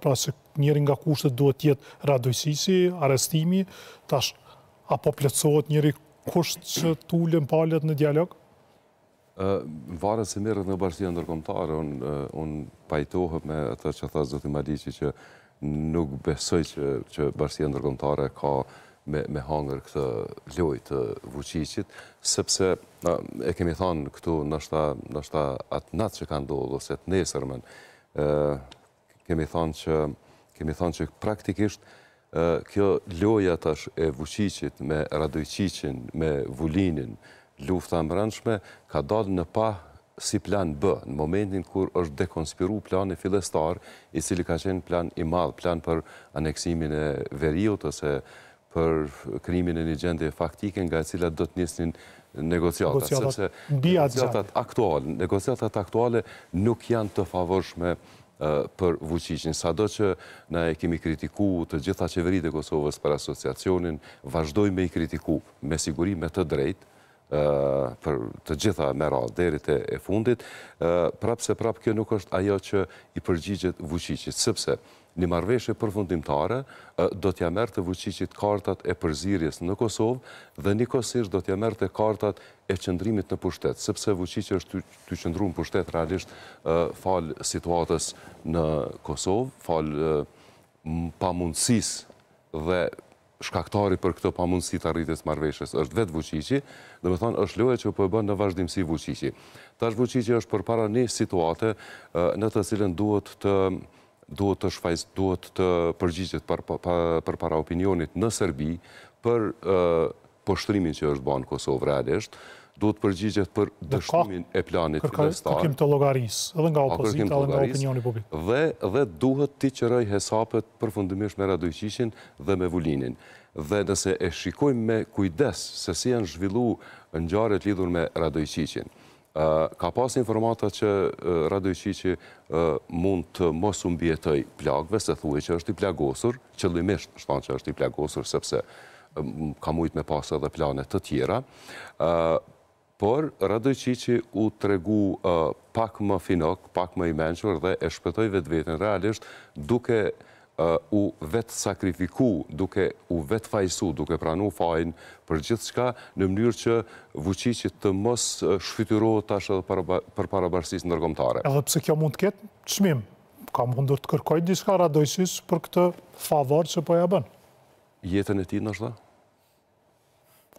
pra se njëri nga kushtet duhet tjetë radojësisi, arestimi, tash, apo plecohet njëri kusht që tullin palet në dialog? Në varën se mërët në bashkëtia ndërkomtarë, unë pajtohë me të që tha zëti Malici që nuk besoj që bashkëtia ndërkomtarë ka me hangër këtë lojtë të vëqicit, sepse e kemi thanë këtu nështë atë natë që ka ndohë, ose të nesërmen, kemi thonë që kemi thonë që praktikisht kjo loja tash e Vuqicit me Radojqicin, me Vulinin, lufta rëndshme, ka dalë në pa si plan B, në momentin kur është dekonspiru plan e filestar, i cili ka qenë plan i madhë, plan për aneksimin e veriut, ose për krimin e një gjendje faktike nga cila do të njësnin negociatat. Negociatat aktuale. Negociatat aktuale nuk janë të favorshme për Vucicin. Sa do që na e kemi kritiku të gjitha qeverit e Kosovës për asociacionin, vazhdoj me i kritiku me sigurim e të drejtë, për të gjitha me rast, derit e fundit, prapë se prapë kjo nuk është ajo që i përgjigjet vëqicit, sëpse një marveshe përfundimtare do t'ja mërë të vëqicit kartat e përzirjes në Kosovë dhe një kosisht do t'ja mërë të kartat e qëndrimit në pushtet, sëpse vëqicit është të qëndru në pushtet realisht falë situatës në Kosovë, falë pamundësis dhe shkaktari për këtë pamunësi të arritjes marveshës është vetë Vucici, dhe me thonë është loje që po e në vazhdimësi Vucici. Tash Vucici është për para një situate në të cilën duhet të duhet të shfajs, duhet të përgjigjet për, para opinionit në Serbi për shtrimin që është banë Kosovë realisht, duhet përgjigjet për dështimin e planit finestar. Kërkim të logaris, edhe nga opozita, edhe nga opinioni publik. Dhe duhet ti qëraj hesapet përfundimisht me Radojqishin dhe me Vullinin. Dhe nëse e shikojmë me kujdes se si janë zhvillu në gjarët lidhur me Radojqishin, ka pas informata që Radojqishin mund të mos umbjetoj plagve, se thuje që është i plagosur, qëllimisht shtanë që është i plagosur, sepse ka mujt me pas edhe planet të tjera, por radoj që që u tregu pak më finok, pak më i dhe e shpëtoj vetë vetën realisht duke u vetë sakrifiku, duke u vetë fajsu, duke pranu fajnë për gjithë shka në mënyrë që vëqi që të mos shfytyro të edhe dhe për parabarsis në nërgomtare. Edhe pse kjo mund të ketë, qmim, ka mundur të kërkoj diska radojshis për këtë favor që po e abën. Jetën e ti në shda?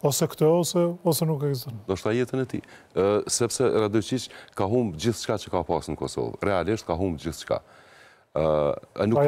ose këtë ose, ose nuk eksiston. Do shta jetën e ti. Sepse Radojqic ka humë gjithë shka që ka pasë në Kosovë. Realisht ka humë gjithë shka. Nuk